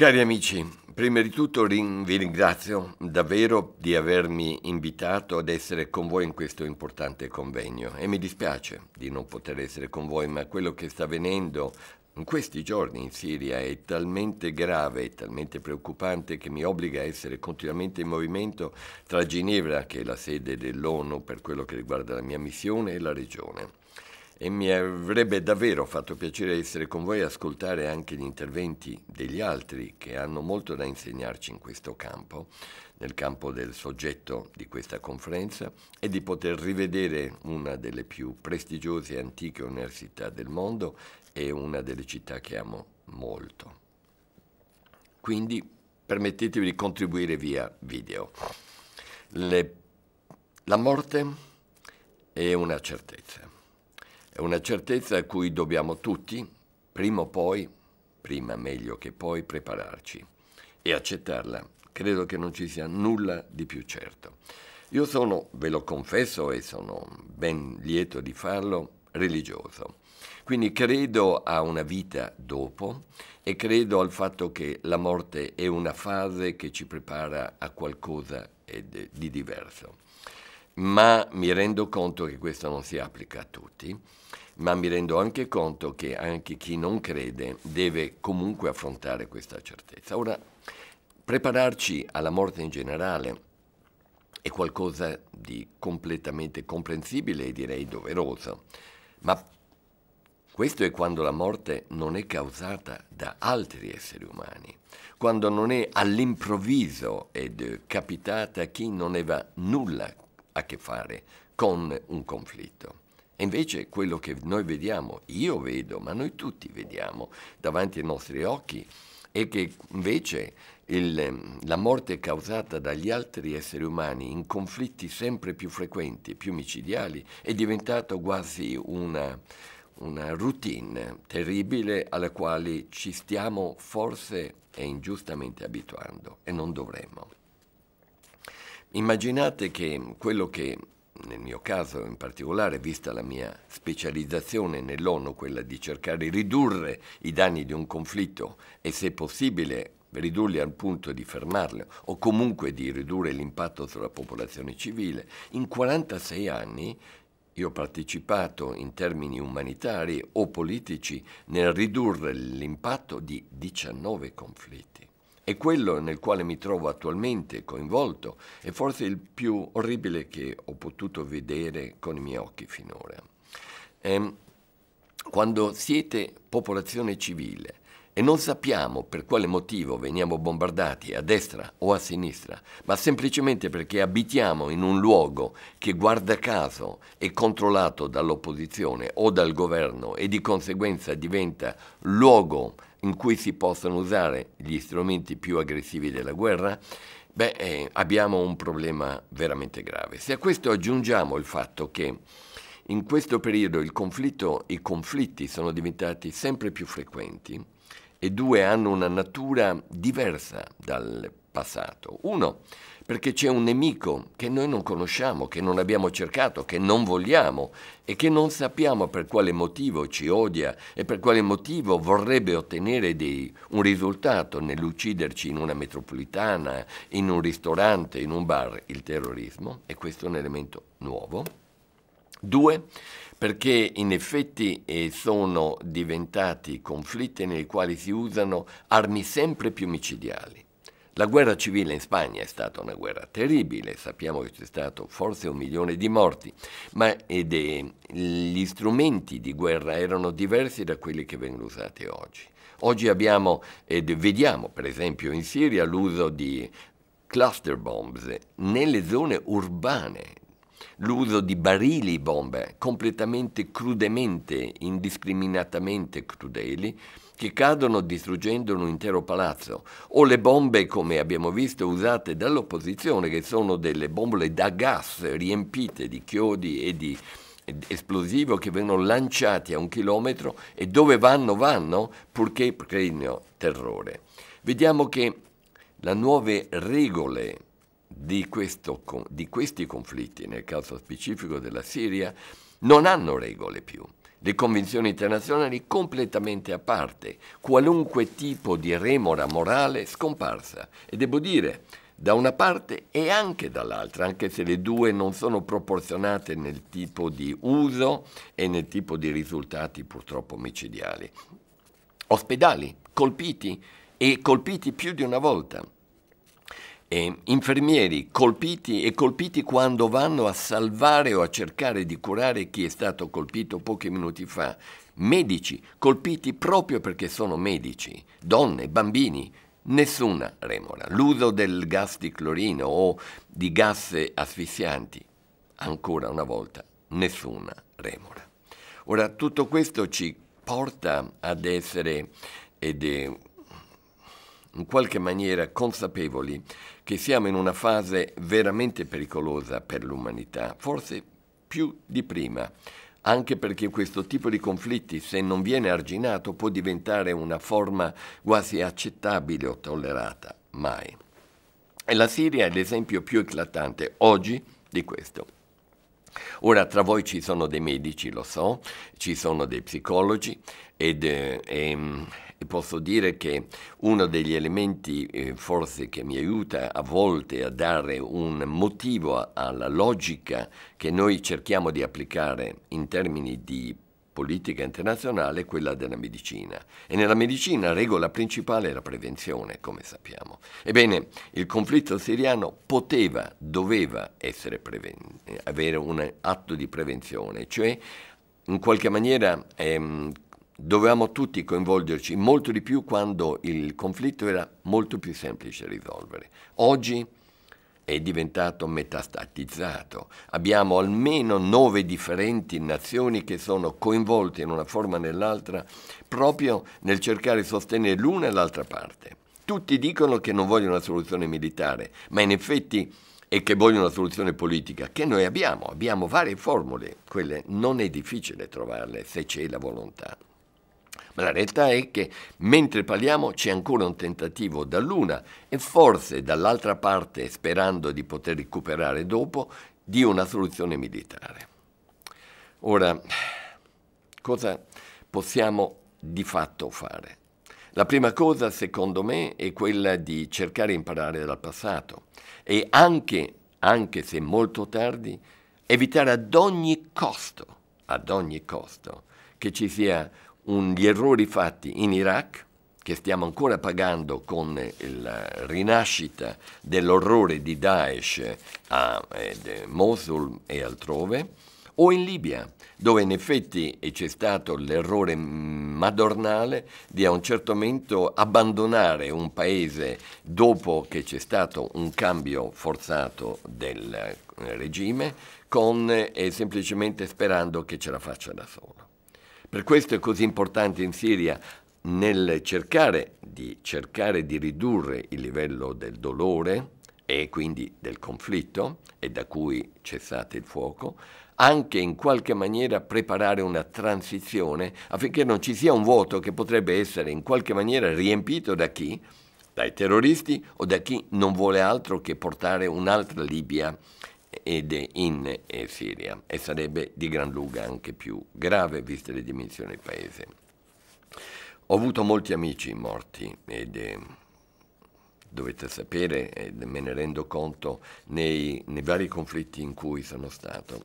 Cari amici, prima di tutto vi ringrazio davvero di avermi invitato ad essere con voi in questo importante convegno e mi dispiace di non poter essere con voi, ma quello che sta avvenendo in questi giorni in Siria è talmente grave e talmente preoccupante che mi obbliga a essere continuamente in movimento tra Ginevra, che è la sede dell'ONU per quello che riguarda la mia missione, e la regione e mi avrebbe davvero fatto piacere essere con voi e ascoltare anche gli interventi degli altri che hanno molto da insegnarci in questo campo, nel campo del soggetto di questa conferenza e di poter rivedere una delle più prestigiose e antiche università del mondo e una delle città che amo molto. Quindi permettetevi di contribuire via video. Le... la morte è una certezza è una certezza a cui dobbiamo tutti, prima o poi, prima meglio che poi, prepararci. E accettarla credo che non ci sia nulla di più certo. Io sono, ve lo confesso e sono ben lieto di farlo, religioso. Quindi credo a una vita dopo e credo al fatto che la morte è una fase che ci prepara a qualcosa di diverso ma mi rendo conto che questo non si applica a tutti, ma mi rendo anche conto che anche chi non crede deve comunque affrontare questa certezza. Ora, prepararci alla morte in generale è qualcosa di completamente comprensibile e direi doveroso, ma questo è quando la morte non è causata da altri esseri umani, quando non è all'improvviso ed è capitata a chi non aveva nulla a che fare con un conflitto. E invece quello che noi vediamo, io vedo, ma noi tutti vediamo davanti ai nostri occhi, è che invece il, la morte causata dagli altri esseri umani in conflitti sempre più frequenti, più micidiali, è diventata quasi una, una routine terribile alla quale ci stiamo forse e ingiustamente abituando e non dovremmo. Immaginate che quello che, nel mio caso in particolare, vista la mia specializzazione nell'ONU, quella di cercare di ridurre i danni di un conflitto e se possibile ridurli al punto di fermarlo o comunque di ridurre l'impatto sulla popolazione civile, in 46 anni io ho partecipato in termini umanitari o politici nel ridurre l'impatto di 19 conflitti. E quello nel quale mi trovo attualmente coinvolto è forse il più orribile che ho potuto vedere con i miei occhi finora. Ehm, quando siete popolazione civile e non sappiamo per quale motivo veniamo bombardati a destra o a sinistra, ma semplicemente perché abitiamo in un luogo che guarda caso è controllato dall'opposizione o dal governo e di conseguenza diventa luogo in cui si possono usare gli strumenti più aggressivi della guerra, beh, eh, abbiamo un problema veramente grave. Se a questo aggiungiamo il fatto che in questo periodo i conflitti sono diventati sempre più frequenti e due hanno una natura diversa dal passato. Uno, perché c'è un nemico che noi non conosciamo, che non abbiamo cercato, che non vogliamo e che non sappiamo per quale motivo ci odia e per quale motivo vorrebbe ottenere dei, un risultato nell'ucciderci in una metropolitana, in un ristorante, in un bar, il terrorismo, e questo è un elemento nuovo. Due, perché in effetti eh, sono diventati conflitti nei quali si usano armi sempre più micidiali la guerra civile in Spagna è stata una guerra terribile, sappiamo che c'è stato forse un milione di morti, ma ed, eh, gli strumenti di guerra erano diversi da quelli che vengono usati oggi. Oggi abbiamo ed vediamo per esempio in Siria l'uso di cluster bombs nelle zone urbane, l'uso di barili bombe completamente crudemente, indiscriminatamente crudeli, che cadono distruggendo un intero palazzo, o le bombe, come abbiamo visto, usate dall'opposizione, che sono delle bombole da gas riempite di chiodi e di esplosivo che vengono lanciati a un chilometro e dove vanno vanno purché creino terrore. Vediamo che le nuove regole di, questo, di questi conflitti, nel caso specifico della Siria, non hanno regole più le convinzioni internazionali completamente a parte, qualunque tipo di remora morale scomparsa. E devo dire, da una parte e anche dall'altra, anche se le due non sono proporzionate nel tipo di uso e nel tipo di risultati purtroppo micidiali. Ospedali colpiti e colpiti più di una volta e infermieri colpiti e colpiti quando vanno a salvare o a cercare di curare chi è stato colpito pochi minuti fa, medici colpiti proprio perché sono medici, donne, bambini, nessuna remora. L'uso del gas di clorino o di gas asfissianti, ancora una volta, nessuna remora. Ora, tutto questo ci porta ad essere ed è in qualche maniera consapevoli che siamo in una fase veramente pericolosa per l'umanità, forse più di prima, anche perché questo tipo di conflitti, se non viene arginato, può diventare una forma quasi accettabile o tollerata, mai. E la Siria è l'esempio più eclatante oggi di questo. Ora tra voi ci sono dei medici, lo so, ci sono dei psicologi ed, e, eh, ehm, e posso dire che uno degli elementi eh, forse che mi aiuta a volte a dare un motivo alla logica che noi cerchiamo di applicare in termini di politica internazionale è quella della medicina e nella medicina regola principale è la prevenzione, come sappiamo. Ebbene, il conflitto siriano poteva, doveva avere un atto di prevenzione, cioè in qualche maniera ehm, dovevamo tutti coinvolgerci molto di più quando il conflitto era molto più semplice da risolvere. Oggi è diventato metastatizzato. Abbiamo almeno nove differenti nazioni che sono coinvolte in una forma o nell'altra proprio nel cercare di sostenere l'una e l'altra parte. Tutti dicono che non vogliono una soluzione militare, ma in effetti è che vogliono una soluzione politica, che noi abbiamo, abbiamo varie formule, quelle non è difficile trovarle se c'è la volontà la realtà è che mentre parliamo c'è ancora un tentativo dall'una e forse dall'altra parte, sperando di poter recuperare dopo, di una soluzione militare. Ora, cosa possiamo di fatto fare? La prima cosa, secondo me, è quella di cercare di imparare dal passato e anche, anche se molto tardi, evitare ad ogni costo, ad ogni costo, che ci sia un, gli errori fatti in Iraq, che stiamo ancora pagando con la rinascita dell'orrore di Daesh a eh, Mosul e altrove, o in Libia, dove in effetti c'è stato l'errore madornale di a un certo momento abbandonare un paese dopo che c'è stato un cambio forzato del eh, regime, con, eh, semplicemente sperando che ce la faccia da solo. Per questo è così importante in Siria nel cercare di, cercare di ridurre il livello del dolore e quindi del conflitto e da cui cessate il fuoco, anche in qualche maniera preparare una transizione affinché non ci sia un vuoto che potrebbe essere in qualche maniera riempito da chi? Dai terroristi o da chi non vuole altro che portare un'altra Libia ed in eh, Siria e sarebbe di gran lunga anche più grave viste le dimensioni del paese. Ho avuto molti amici morti ed eh, dovete sapere, ed me ne rendo conto, nei, nei vari conflitti in cui sono stato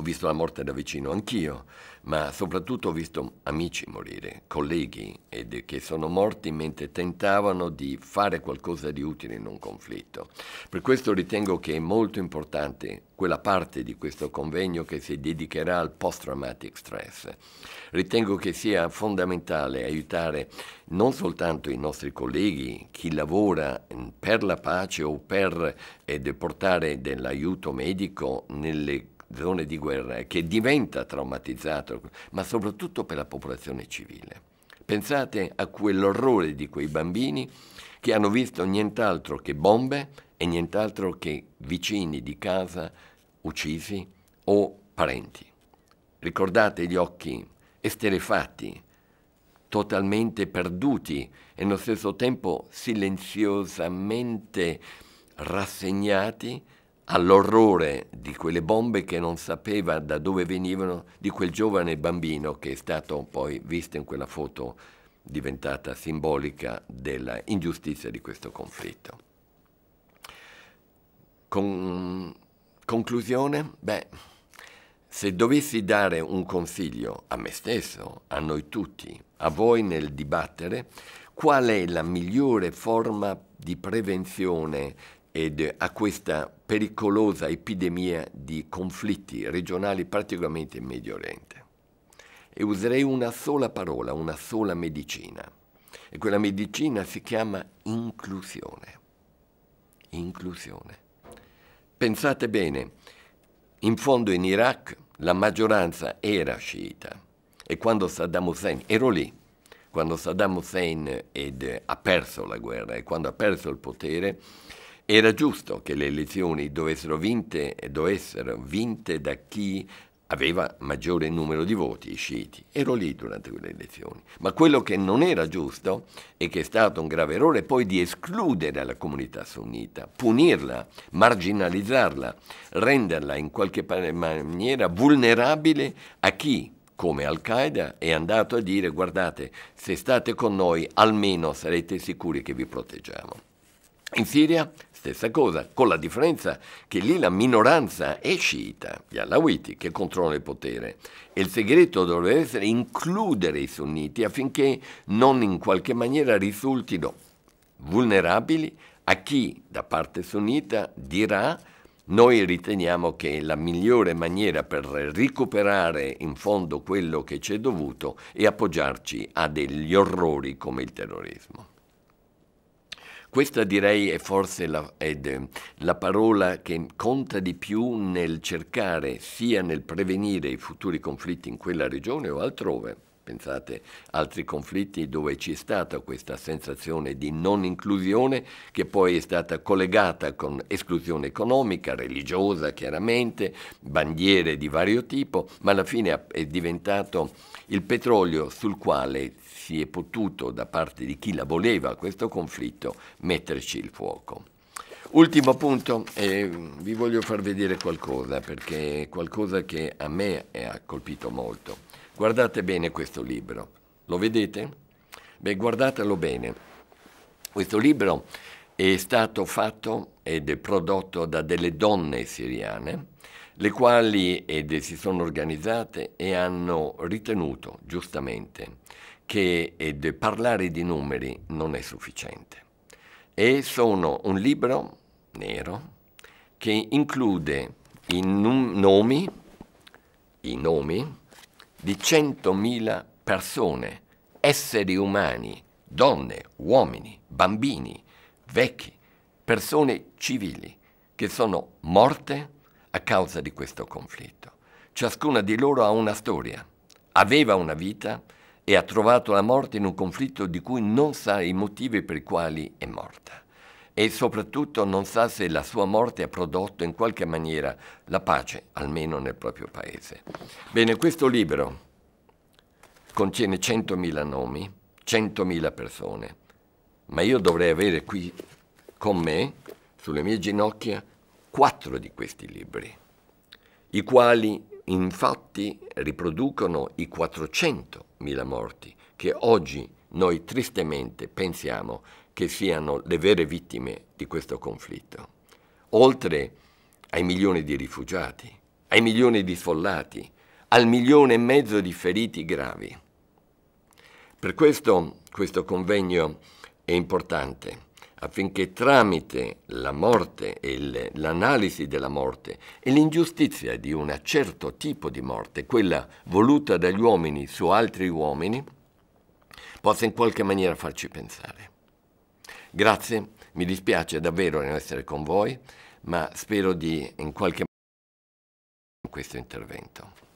ho visto la morte da vicino anch'io, ma soprattutto ho visto amici morire, colleghi, ed che sono morti mentre tentavano di fare qualcosa di utile in un conflitto. Per questo ritengo che è molto importante quella parte di questo convegno che si dedicherà al post-traumatic stress. Ritengo che sia fondamentale aiutare non soltanto i nostri colleghi, chi lavora per la pace o per eh, portare dell'aiuto medico nelle condizioni zone di guerra che diventa traumatizzato, ma soprattutto per la popolazione civile. Pensate a quell'orrore di quei bambini che hanno visto nient'altro che bombe e nient'altro che vicini di casa uccisi o parenti. Ricordate gli occhi esterefatti, totalmente perduti e allo stesso tempo silenziosamente rassegnati all'orrore di quelle bombe che non sapeva da dove venivano, di quel giovane bambino che è stato poi visto in quella foto diventata simbolica dell'ingiustizia di questo conflitto. Con... Conclusione? Beh, se dovessi dare un consiglio a me stesso, a noi tutti, a voi nel dibattere, qual è la migliore forma di prevenzione ed a questa pericolosa epidemia di conflitti regionali particolarmente in Medio Oriente. E userei una sola parola, una sola medicina. E quella medicina si chiama inclusione. Inclusione. Pensate bene, in fondo in Iraq la maggioranza era sciita e quando Saddam Hussein, ero lì, quando Saddam Hussein ed, ha perso la guerra e quando ha perso il potere, era giusto che le elezioni dovessero vinte, dovessero vinte da chi aveva maggiore numero di voti, i sciiti. Ero lì durante quelle elezioni. Ma quello che non era giusto e che è stato un grave errore è poi di escludere la comunità sunnita, punirla, marginalizzarla, renderla in qualche maniera vulnerabile a chi, come Al-Qaeda, è andato a dire guardate, se state con noi almeno sarete sicuri che vi proteggiamo. In Siria stessa cosa, con la differenza che lì la minoranza è sciita, gli alawiti, che controllano il potere. E il segreto dovrebbe essere includere i sunniti affinché non in qualche maniera risultino vulnerabili a chi da parte sunnita dirà noi riteniamo che la migliore maniera per recuperare in fondo quello che ci è dovuto è appoggiarci a degli orrori come il terrorismo. Questa direi è forse la, è la parola che conta di più nel cercare sia nel prevenire i futuri conflitti in quella regione o altrove, pensate altri conflitti dove c'è stata questa sensazione di non inclusione che poi è stata collegata con esclusione economica, religiosa chiaramente, bandiere di vario tipo, ma alla fine è diventato il petrolio sul quale si è potuto, da parte di chi la voleva questo conflitto, metterci il fuoco. Ultimo punto, eh, vi voglio far vedere qualcosa perché è qualcosa che a me ha colpito molto. Guardate bene questo libro, lo vedete? Beh, guardatelo bene. Questo libro è stato fatto ed è prodotto da delle donne siriane, le quali si sono organizzate e hanno ritenuto, giustamente, che parlare di numeri non è sufficiente. E sono un libro nero che include i nomi, i nomi di 100.000 persone, esseri umani, donne, uomini, bambini, vecchi, persone civili, che sono morte a causa di questo conflitto. Ciascuna di loro ha una storia, aveva una vita e ha trovato la morte in un conflitto di cui non sa i motivi per i quali è morta e soprattutto non sa se la sua morte ha prodotto in qualche maniera la pace, almeno nel proprio paese. Bene, questo libro contiene 100.000 nomi, 100.000 persone, ma io dovrei avere qui con me, sulle mie ginocchia, quattro di questi libri, i quali infatti riproducono i 400.000 morti che oggi noi tristemente pensiamo che siano le vere vittime di questo conflitto, oltre ai milioni di rifugiati, ai milioni di sfollati, al milione e mezzo di feriti gravi. Per questo questo convegno è importante affinché tramite la morte e l'analisi della morte e l'ingiustizia di un certo tipo di morte, quella voluta dagli uomini su altri uomini, possa in qualche maniera farci pensare. Grazie, mi dispiace davvero non essere con voi, ma spero di in qualche modo questo intervento.